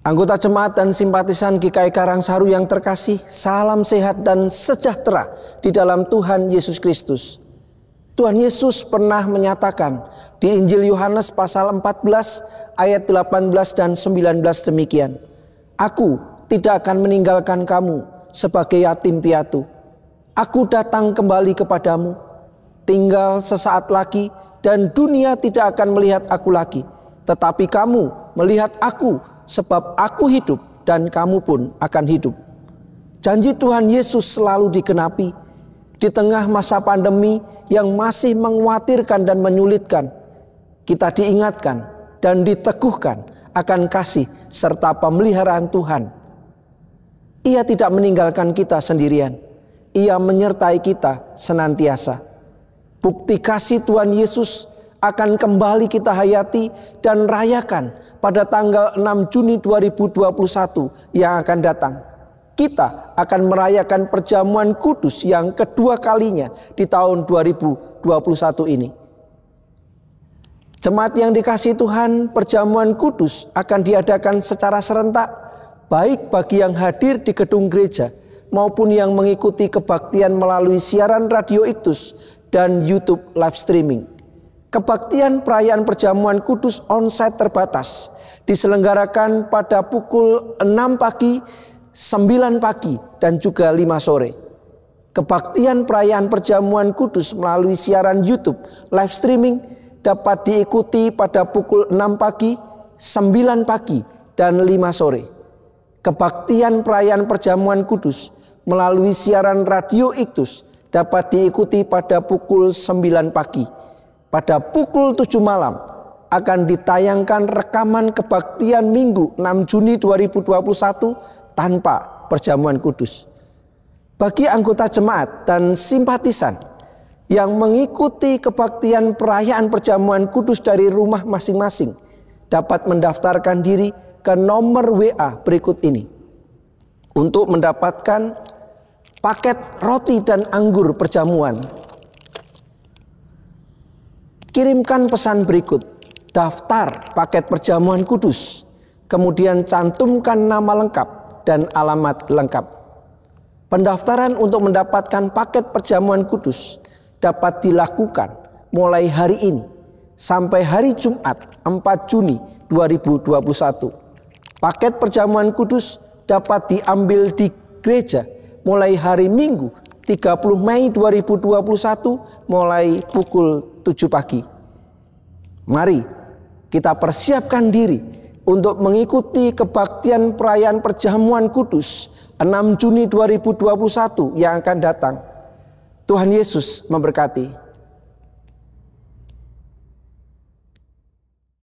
Anggota jemaat dan simpatisan GKI Karangsaru yang terkasih, salam sehat dan sejahtera di dalam Tuhan Yesus Kristus. Tuhan Yesus pernah menyatakan di Injil Yohanes pasal 14 ayat 18 dan 19 demikian. Aku tidak akan meninggalkan kamu sebagai yatim piatu. Aku datang kembali kepadamu. Tinggal sesaat lagi dan dunia tidak akan melihat aku lagi. Tetapi kamu melihat aku sebab aku hidup dan kamu pun akan hidup. Janji Tuhan Yesus selalu dikenapi di tengah masa pandemi yang masih mengkhawatirkan dan menyulitkan. Kita diingatkan dan diteguhkan akan kasih serta pemeliharaan Tuhan. Ia tidak meninggalkan kita sendirian. Ia menyertai kita senantiasa. Bukti kasih Tuhan Yesus akan kembali kita hayati dan rayakan pada tanggal 6 Juni 2021 yang akan datang. Kita akan merayakan perjamuan kudus yang kedua kalinya di tahun 2021 ini. Jemaat yang dikasih Tuhan, perjamuan kudus akan diadakan secara serentak baik bagi yang hadir di gedung gereja maupun yang mengikuti kebaktian melalui siaran radio Iktus dan YouTube live streaming. Kebaktian perayaan perjamuan kudus onsite terbatas diselenggarakan pada pukul 6 pagi, 9 pagi dan juga 5 sore. Kebaktian perayaan perjamuan kudus melalui siaran YouTube live streaming dapat diikuti pada pukul 6 pagi, 9 pagi dan 5 sore. Kebaktian perayaan perjamuan kudus melalui siaran radio Iktus dapat diikuti pada pukul 9 pagi, pada pukul 7 malam akan ditayangkan rekaman kebaktian Minggu 6 Juni 2021 tanpa perjamuan kudus. Bagi anggota jemaat dan simpatisan yang mengikuti kebaktian perayaan perjamuan kudus dari rumah masing-masing dapat mendaftarkan diri ke nomor WA berikut ini untuk mendapatkan paket roti dan anggur perjamuan kirimkan pesan berikut. Daftar paket perjamuan kudus. Kemudian cantumkan nama lengkap dan alamat lengkap. Pendaftaran untuk mendapatkan paket perjamuan kudus dapat dilakukan mulai hari ini sampai hari Jumat 4 Juni 2021. Paket perjamuan kudus dapat diambil di gereja mulai hari Minggu 30 Mei 2021 mulai pukul 7 pagi. Mari kita persiapkan diri untuk mengikuti kebaktian perayaan perjamuan kudus 6 Juni 2021 yang akan datang. Tuhan Yesus memberkati.